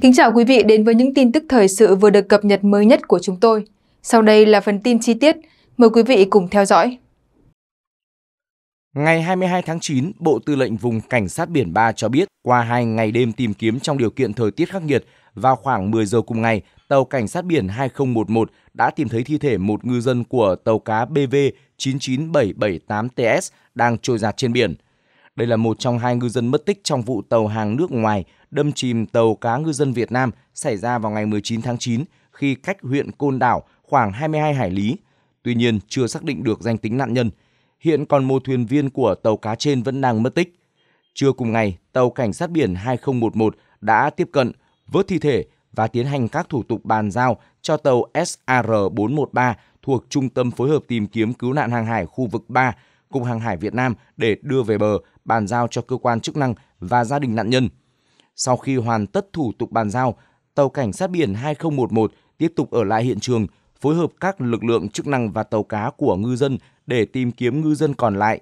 Kính chào quý vị đến với những tin tức thời sự vừa được cập nhật mới nhất của chúng tôi. Sau đây là phần tin chi tiết. Mời quý vị cùng theo dõi. Ngày 22 tháng 9, Bộ Tư lệnh Vùng Cảnh sát Biển 3 cho biết qua hai ngày đêm tìm kiếm trong điều kiện thời tiết khắc nghiệt, vào khoảng 10 giờ cùng ngày, tàu Cảnh sát Biển 2011 đã tìm thấy thi thể một ngư dân của tàu cá BV 99778TS đang trôi giạt trên biển – đây là một trong hai ngư dân mất tích trong vụ tàu hàng nước ngoài đâm chìm tàu cá ngư dân Việt Nam xảy ra vào ngày 19 tháng 9 khi cách huyện Côn Đảo khoảng 22 hải lý. Tuy nhiên, chưa xác định được danh tính nạn nhân. Hiện còn một thuyền viên của tàu cá trên vẫn đang mất tích. Trưa cùng ngày, tàu cảnh sát biển 2011 đã tiếp cận, vớt thi thể và tiến hành các thủ tục bàn giao cho tàu SAR-413 thuộc Trung tâm Phối hợp Tìm kiếm Cứu nạn Hàng hải khu vực 3 Cục Hàng hải Việt Nam để đưa về bờ, bàn giao cho cơ quan chức năng và gia đình nạn nhân. Sau khi hoàn tất thủ tục bàn giao, tàu cảnh sát biển 2011 tiếp tục ở lại hiện trường, phối hợp các lực lượng chức năng và tàu cá của ngư dân để tìm kiếm ngư dân còn lại.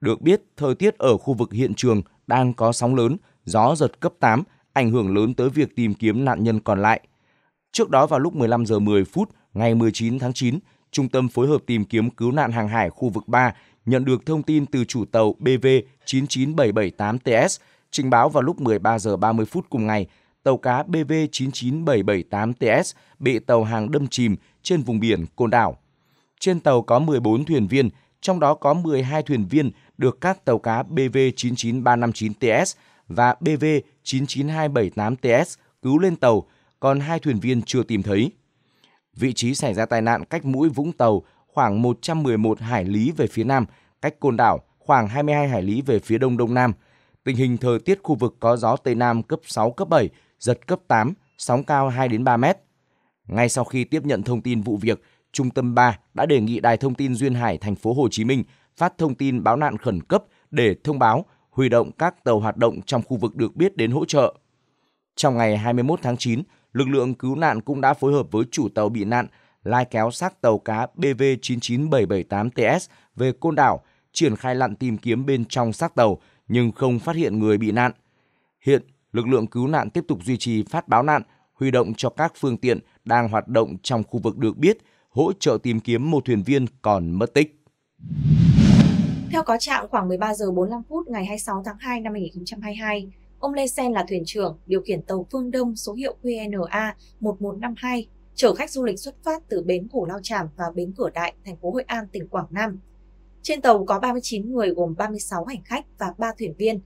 Được biết, thời tiết ở khu vực hiện trường đang có sóng lớn, gió giật cấp 8, ảnh hưởng lớn tới việc tìm kiếm nạn nhân còn lại. Trước đó vào lúc 15 giờ 10 phút ngày 19 tháng 9, Trung tâm phối hợp tìm kiếm cứu nạn hàng hải khu vực 3 nhận được thông tin từ chủ tàu BV 99778TS trình báo vào lúc 13 giờ 30 phút cùng ngày, tàu cá BV 99778TS bị tàu hàng đâm chìm trên vùng biển Côn Đảo. Trên tàu có 14 thuyền viên, trong đó có 12 thuyền viên được các tàu cá BV 99359TS và BV 99278TS cứu lên tàu, còn hai thuyền viên chưa tìm thấy. Vị trí xảy ra tai nạn cách mũi Vũng Tàu khoảng 111 hải lý về phía nam, cách côn đảo khoảng 22 hải lý về phía đông đông nam. Tình hình thời tiết khu vực có gió Tây Nam cấp 6, cấp 7, giật cấp 8, sóng cao 2 đến 3 mét. Ngay sau khi tiếp nhận thông tin vụ việc, Trung tâm 3 đã đề nghị Đài Thông tin Duyên Hải thành phố Hồ Chí Minh phát thông tin báo nạn khẩn cấp để thông báo huy động các tàu hoạt động trong khu vực được biết đến hỗ trợ. Trong ngày 21 tháng 9, lực lượng cứu nạn cũng đã phối hợp với chủ tàu bị nạn lai kéo xác tàu cá BV99778TS về Côn Đảo, triển khai lặn tìm kiếm bên trong xác tàu nhưng không phát hiện người bị nạn. Hiện, lực lượng cứu nạn tiếp tục duy trì phát báo nạn, huy động cho các phương tiện đang hoạt động trong khu vực được biết, hỗ trợ tìm kiếm một thuyền viên còn mất tích. Theo có trạng khoảng 13 giờ 45 phút ngày 26 tháng 2 năm 2022, ông Lê Sen là thuyền trưởng điều khiển tàu Phương Đông số hiệu QNA 1152 chở khách du lịch xuất phát từ bến Củ Lao Chàm và bến Cửa Đại, thành phố Hội An, tỉnh Quảng Nam. Trên tàu có 39 người gồm 36 hành khách và 3 thuyền viên.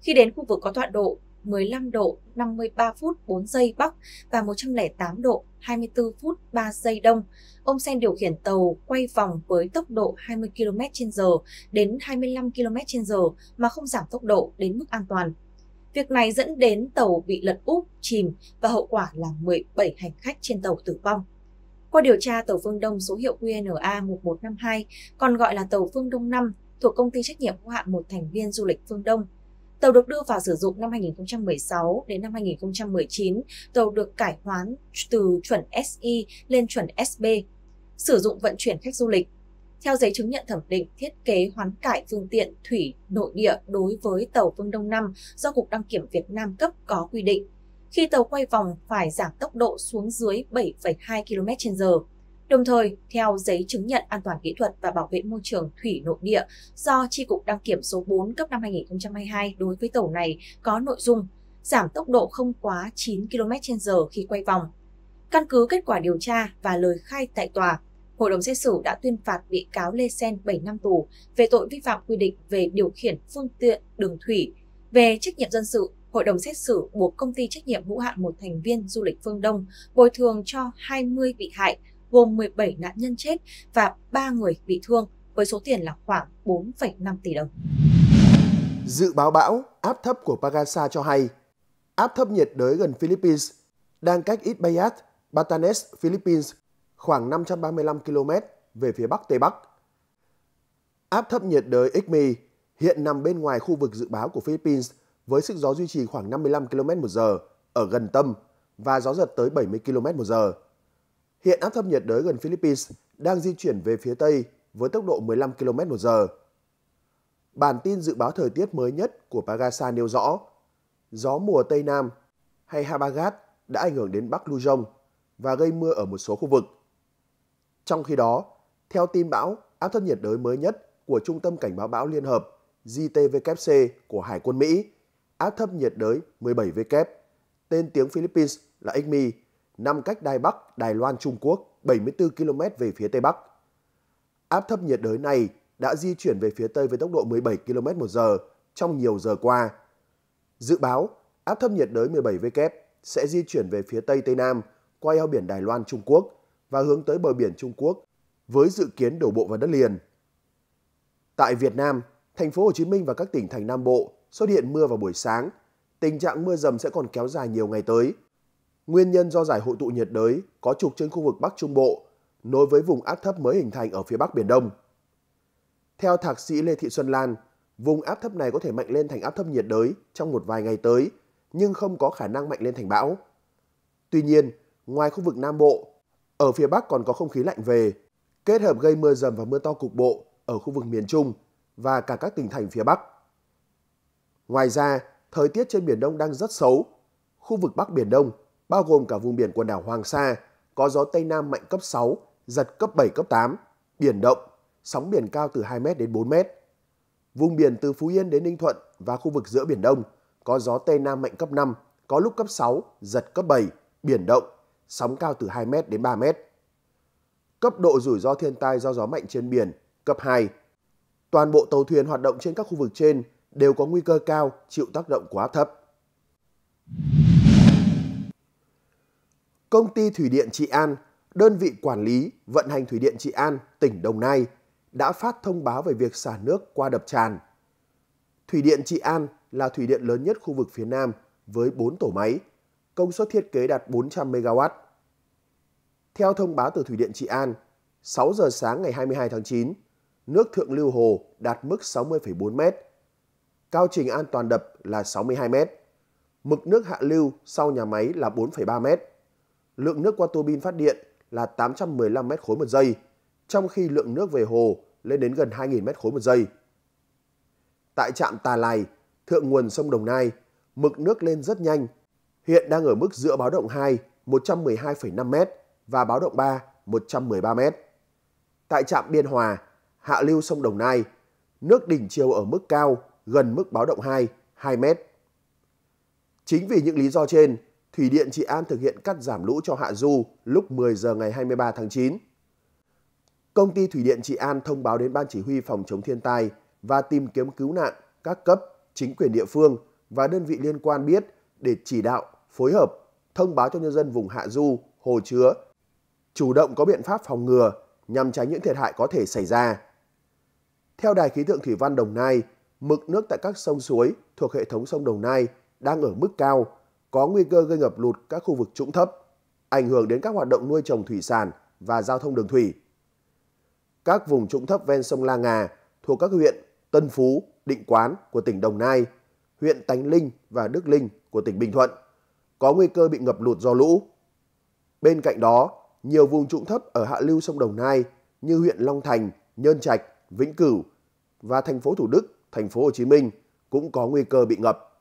Khi đến khu vực có tọa độ 15 độ 53 phút 4 giây Bắc và 108 độ 24 phút 3 giây Đông, ông Sen điều khiển tàu quay vòng với tốc độ 20 km h đến 25 km h mà không giảm tốc độ đến mức an toàn. Việc này dẫn đến tàu bị lật úp, chìm và hậu quả là 17 hành khách trên tàu tử vong. Qua điều tra, tàu Phương Đông số hiệu QNA 1152, còn gọi là tàu Phương Đông 5, thuộc công ty trách nhiệm hữu hạn một thành viên du lịch Phương Đông. Tàu được đưa vào sử dụng năm 2016 đến năm 2019, tàu được cải hoán từ chuẩn SI lên chuẩn SB, sử dụng vận chuyển khách du lịch theo giấy chứng nhận thẩm định thiết kế hoán cải phương tiện thủy nội địa đối với tàu Phương Đông 5 do Cục Đăng kiểm Việt Nam cấp có quy định. Khi tàu quay vòng phải giảm tốc độ xuống dưới 7,2 km h Đồng thời, theo giấy chứng nhận an toàn kỹ thuật và bảo vệ môi trường thủy nội địa do Tri Cục Đăng kiểm số 4 cấp năm 2022 đối với tàu này có nội dung giảm tốc độ không quá 9 km h khi quay vòng. Căn cứ kết quả điều tra và lời khai tại tòa, hội đồng xét xử đã tuyên phạt bị cáo Lê Sen 7 năm tù về tội vi phạm quy định về điều khiển phương tiện đường thủy. Về trách nhiệm dân sự, hội đồng xét xử buộc công ty trách nhiệm hữu hạn một thành viên du lịch Phương Đông bồi thường cho 20 bị hại, gồm 17 nạn nhân chết và 3 người bị thương với số tiền là khoảng 4,5 tỷ đồng. Dự báo bão áp thấp của Pagasa cho hay, áp thấp nhiệt đới gần Philippines đang cách Itbayat, Batanes, Philippines khoảng 535 km về phía Bắc Tây Bắc. Áp thấp nhiệt đới Ikmi hiện nằm bên ngoài khu vực dự báo của Philippines với sức gió duy trì khoảng 55 km một giờ ở gần tâm và gió giật tới 70 km một giờ Hiện áp thấp nhiệt đới gần Philippines đang di chuyển về phía Tây với tốc độ 15 km một giờ Bản tin dự báo thời tiết mới nhất của Pagasa nêu rõ, gió mùa Tây Nam hay Habagat đã ảnh hưởng đến Bắc Luzon và gây mưa ở một số khu vực. Trong khi đó, theo tin bão áp thấp nhiệt đới mới nhất của Trung tâm Cảnh báo bão Liên hợp JTWC của Hải quân Mỹ, áp thấp nhiệt đới 17W, tên tiếng Philippines là Igmi, nằm cách Đài Bắc, Đài Loan, Trung Quốc 74 km về phía Tây Bắc. Áp thấp nhiệt đới này đã di chuyển về phía Tây với tốc độ 17 km một giờ trong nhiều giờ qua. Dự báo, áp thấp nhiệt đới 17W sẽ di chuyển về phía Tây Tây Nam qua eo biển Đài Loan, Trung Quốc – và hướng tới bờ biển Trung Quốc với dự kiến đổ bộ vào đất liền. Tại Việt Nam, thành phố Hồ Chí Minh và các tỉnh thành Nam Bộ xuất hiện mưa vào buổi sáng. Tình trạng mưa dầm sẽ còn kéo dài nhiều ngày tới. Nguyên nhân do giải hội tụ nhiệt đới có trục trên khu vực Bắc Trung Bộ nối với vùng áp thấp mới hình thành ở phía Bắc Biển Đông. Theo thạc sĩ Lê Thị Xuân Lan, vùng áp thấp này có thể mạnh lên thành áp thấp nhiệt đới trong một vài ngày tới, nhưng không có khả năng mạnh lên thành bão. Tuy nhiên, ngoài khu vực Nam Bộ, ở phía Bắc còn có không khí lạnh về, kết hợp gây mưa rầm và mưa to cục bộ ở khu vực miền Trung và cả các tỉnh thành phía Bắc. Ngoài ra, thời tiết trên Biển Đông đang rất xấu. Khu vực Bắc Biển Đông, bao gồm cả vùng biển quần đảo Hoàng Sa, có gió Tây Nam mạnh cấp 6, giật cấp 7, cấp 8, biển động, sóng biển cao từ 2 m đến 4 m. Vùng biển từ Phú Yên đến Ninh Thuận và khu vực giữa Biển Đông có gió Tây Nam mạnh cấp 5, có lúc cấp 6, giật cấp 7, biển động, sóng cao từ 2 m đến 3 m. Cấp độ rủi ro thiên tai do gió mạnh trên biển, cấp 2. Toàn bộ tàu thuyền hoạt động trên các khu vực trên đều có nguy cơ cao chịu tác động quá thấp. Công ty Thủy điện Trị An, đơn vị quản lý vận hành Thủy điện Trị An, tỉnh Đồng Nai đã phát thông báo về việc xả nước qua đập tràn. Thủy điện Trị An là thủy điện lớn nhất khu vực phía Nam với 4 tổ máy – công suất thiết kế đạt 400 MW. Theo thông báo từ Thủy điện Trị An, 6 giờ sáng ngày 22 tháng 9, nước thượng lưu hồ đạt mức 60,4 m. Cao trình an toàn đập là 62 m. Mực nước hạ lưu sau nhà máy là 4,3 m. Lượng nước qua tua bin phát điện là 815 m khối một giây, trong khi lượng nước về hồ lên đến gần 2.000 m khối một giây. Tại trạm Tà Lài, thượng nguồn sông Đồng Nai, mực nước lên rất nhanh hiện đang ở mức giữa báo động 2 112,5m và báo động 3 113m. Tại trạm Biên Hòa, hạ lưu sông Đồng Nai, nước đỉnh chiều ở mức cao gần mức báo động 2 2m. Chính vì những lý do trên, Thủy điện Trị An thực hiện cắt giảm lũ cho Hạ Du lúc 10 giờ ngày 23 tháng 9. Công ty Thủy điện Trị An thông báo đến Ban Chỉ huy Phòng chống thiên tai và tìm kiếm cứu nạn các cấp, chính quyền địa phương và đơn vị liên quan biết để chỉ đạo phối hợp thông báo cho nhân dân vùng hạ du, hồ chứa, chủ động có biện pháp phòng ngừa nhằm tránh những thiệt hại có thể xảy ra. Theo Đài khí tượng thủy văn Đồng Nai, mực nước tại các sông suối thuộc hệ thống sông Đồng Nai đang ở mức cao, có nguy cơ gây ngập lụt các khu vực trũng thấp, ảnh hưởng đến các hoạt động nuôi trồng thủy sản và giao thông đường thủy. Các vùng trũng thấp ven sông La Ngà thuộc các huyện Tân Phú, Định Quán của tỉnh Đồng Nai, huyện Tánh Linh và Đức Linh của tỉnh Bình Thuận có nguy cơ bị ngập lụt do lũ. Bên cạnh đó, nhiều vùng trũng thấp ở hạ lưu sông Đồng Nai như huyện Long Thành, Nhơn Trạch, Vĩnh Cửu và thành phố Thủ Đức, thành phố Hồ Chí Minh cũng có nguy cơ bị ngập.